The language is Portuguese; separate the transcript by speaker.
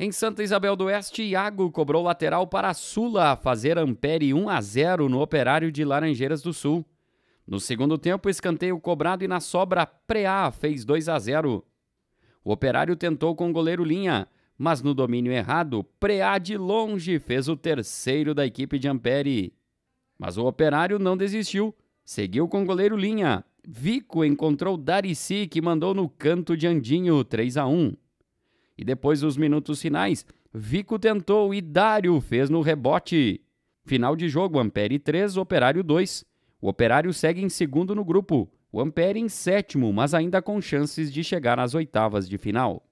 Speaker 1: Em Santa Isabel do Oeste, Iago cobrou lateral para Sula fazer Ampere 1 a 0 no Operário de Laranjeiras do Sul. No segundo tempo, escanteio cobrado e na sobra, Preá fez 2 a 0. O Operário tentou com o goleiro Linha, mas no domínio errado, Preá de longe fez o terceiro da equipe de Ampere. Mas o Operário não desistiu, seguiu com o goleiro Linha. Vico encontrou Darici, que mandou no canto de Andinho 3 a 1 e depois dos minutos finais, Vico tentou e Dário fez no rebote. Final de jogo, Ampere 3, Operário 2. O Operário segue em segundo no grupo, o Ampere em sétimo, mas ainda com chances de chegar às oitavas de final.